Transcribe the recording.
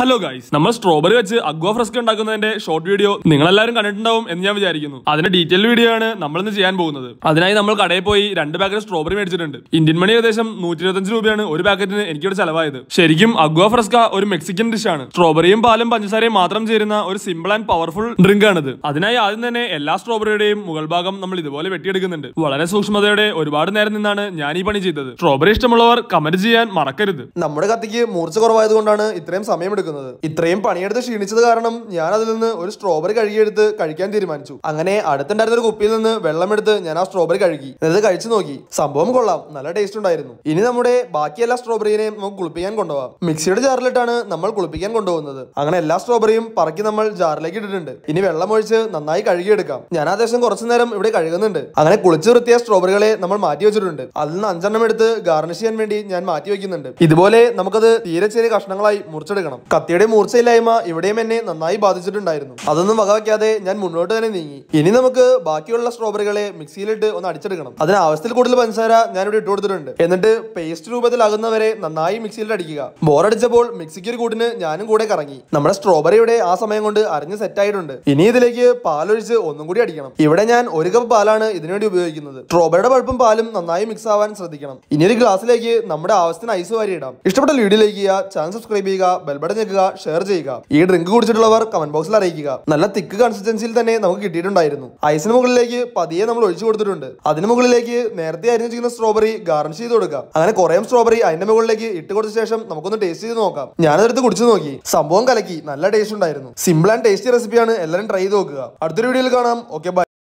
hello guys നമ്മൾ strawberry വെച്ച് അഗ്വാ ഫ്രസ്ക് ഉണ്ടാക്കുന്നതിന്റെ short video നിങ്ങളെല്ലാവരും കണ്ടിട്ടുണ്ടാവും എന്ന് ഞാൻ വിചാരിക്കുന്നു അതിന്റെ ഡീറ്റെയിൽ വീഡിയോ ആണ് നമ്മൾ ഇന്ന് ചെയ്യാൻ പോകുന്നത് അതിനായി നമ്മൾ കടയിൽ പോയി രണ്ട് പാക്കറ്റ് സ്ട്രോബെറി മേടിച്ചിട്ടുണ്ട് ഇന്ത്യൻ മണി ഏകദേശം നൂറ്റി ഇരുപത്തഞ്ച് രൂപയാണ് ഒരു പാക്കറ്റിന് എനിക്കിവിടെ ചെലവായത് ശരിക്കും അഗ്വാ ഫ്രസ്ക ഒരു മെക്സിക്കൻ ഡിഷ് ആണ് സ്ട്രോബെറിയും പാലും പഞ്ചസാരയും മാത്രം ചേരുന്ന ഒരു സിമ്പിൾ ആൻഡ് പവർഫുൾ ഡ്രിങ്ക് ആണിത് അതിനായി ആദ്യം തന്നെ എല്ലാ സ്ട്രോബെറിയുടെയും മുകൾ ഭാഗം നമ്മൾ ഇതുപോലെ വെട്ടിയെടുക്കുന്നുണ്ട് വളരെ സൂക്ഷ്മതയോടെ ഒരുപാട് നേരം നിന്നാണ് ഞാൻ ഈ പണി ചെയ്തത് സ്ട്രോബെറി ഇഷ്ടമുള്ളവർ കമന്റ് ചെയ്യാൻ മറക്കരുത് നമ്മുടെ കത്തിക്ക് മൂർച്ച കുറവായതുകൊണ്ടാണ് ഇത്രയും സമയമെടുക്കുന്നത് എടുക്കുന്നത് ഇത്രയും പണിയെടുത്ത് ക്ഷീണിച്ചത് കാരണം ഞാൻ അതിൽ നിന്ന് ഒരു സ്ട്രോബെറി കഴുകിയെടുത്ത് കഴിക്കാൻ തീരുമാനിച്ചു അങ്ങനെ അടുത്തുണ്ടായിരുന്ന ഒരു കുപ്പിയിൽ നിന്ന് വെള്ളമെടുത്ത് ഞാൻ ആ സ്ട്രോബെറി കഴുകി എന്നിട്ട് കഴിച്ചു നോക്കി സംഭവം കൊള്ളാം നല്ല ടേസ്റ്റ് ഉണ്ടായിരുന്നു ഇനി നമ്മുടെ ബാക്കി എല്ലാ സ്ട്രോബെറിയെയും നമുക്ക് കുളിപ്പിക്കാൻ കൊണ്ടുപോകാം മിക്സിയുടെ ജാറിലിട്ടാണ് നമ്മൾ കുളിപ്പിക്കാൻ കൊണ്ടുപോകുന്നത് അങ്ങനെ എല്ലാ സ്ട്രോബെറിയും പറക്കി നമ്മൾ ജാറിലേക്ക് ഇട്ടിട്ടുണ്ട് ഇനി വെള്ളം ഒഴിച്ച് നന്നായി കഴുകിയെടുക്കാം ഞാൻ അത്യാവശ്യം കുറച്ചു നേരം ഇവിടെ കഴുകുന്നുണ്ട് അങ്ങനെ കുളിച്ച് വൃത്തിയ സ്ട്രോബെറികളെ നമ്മൾ മാറ്റി വെച്ചിട്ടുണ്ട് അതിൽ നിന്ന് അഞ്ചെണ്ണം എടുത്ത് ഗാർണിഷ് ചെയ്യാൻ വേണ്ടി ഞാൻ മാറ്റി വെക്കുന്നുണ്ട് ഇതുപോലെ നമുക്കത് തീരെ ചെറിയ കഷ്ണങ്ങളായി മുറിച്ചെടുക്കണം കത്തിയുടെ മൂർച്ചയില്ലായ്മ ഇവിടെയും എന്നെ നന്നായി ബാധിച്ചിട്ടുണ്ടായിരുന്നു അതൊന്നും വകവയ്ക്കാതെ ഞാൻ മുന്നോട്ട് തന്നെ നീങ്ങി ഇനി നമുക്ക് ബാക്കിയുള്ള സ്ട്രോബെറികളെ മിക്സിയിലിട്ട് ഒന്ന് അടിച്ചെടുക്കണം അതിന് ആവശ്യത്തിൽ കൂടുതൽ പഞ്ചസാര ഞാനിവിടെ ഇട്ട് കൊടുത്തിട്ടുണ്ട് എന്നിട്ട് പേസ്റ്റ് രൂപത്തിലാകുന്നവരെ നന്നായി മിക്സിയിലിട്ട് അടിക്കുക ബോറടിച്ചപ്പോൾ മിക്സിക്ക് ഒരു കൂട്ടിന് ഞാനും കൂടെ കറങ്ങി നമ്മുടെ സ്ട്രോബെറിയുടെ ആ സമയം കൊണ്ട് അരഞ്ഞ് സെറ്റ് ആയിട്ടുണ്ട് ഇനി ഇതിലേക്ക് പാലൊഴിച്ച് ഒന്നും കൂടി അടിക്കണം ഇവിടെ ഞാൻ ഒരു കപ്പ് പാലാണ് ഇതിനുവേണ്ടി ഉപയോഗിക്കുന്നത് സ്ട്രോബെറിയുടെ പഴുപ്പും പാലും നന്നായി മിക്സ് ആവാൻ ശ്രദ്ധിക്കണം ഇനി ഒരു ഗ്ലാസ്സിലേക്ക് നമ്മുടെ ആവശ്യത്തിന് ഐസ് വാരി ഇടാം ഇഷ്ടപ്പെട്ട വീഡിയോ ലൈക്ക് ചെയ്യുക ചാനൽ സബ്സ്ക്രൈബ് ചെയ്യുക ബെൽബട്ടൻ എടുക്കുക ഷെയർ ചെയ്യുക ഈ ഡ്രിങ്ക് കുടിച്ചിട്ടുള്ളവർ കമന്റ് ബോക്സിൽ അറിയിക്കുക നല്ല തിക്ക് കൺസിസ്റ്റൻസിയിൽ തന്നെ നമുക്ക് കിട്ടിയിട്ടുണ്ടായിരുന്നു ഐസിന് മുകളിലേക്ക് പതിയെ നമ്മൾ ഒഴിച്ചു കൊടുത്തിട്ടുണ്ട് അതിന് മുകളിലേക്ക് നേരത്തെ അരിഞ്ഞു ചെയ്യുന്ന സ്ട്രോബറി ഗാർണിഷ് ചെയ്ത് കൊടുക്കുക അങ്ങനെ കുറേ സ്ട്രോബറി അതിന്റെ മുകളിലേക്ക് ഇട്ട് കൊടുത്ത ശേഷം നമുക്കൊന്ന് ടേസ്റ്റ് ചെയ്ത് നോക്കാം ഞാനതെടുത്ത് കുടിച്ചു നോക്കി സംഭവം കലക്കി നല്ല ടേസ്റ്റ് ഉണ്ടായിരുന്നു സിമ്പിൾ ആൻഡ് ടേസ്റ്റി റെസിപ്പിയാണ് എല്ലാവരും ട്രൈ ചെയ്ത് നോക്കുക അടുത്തൊരു വീഡിയോയിൽ കാണാം ഓക്കെ ബൈ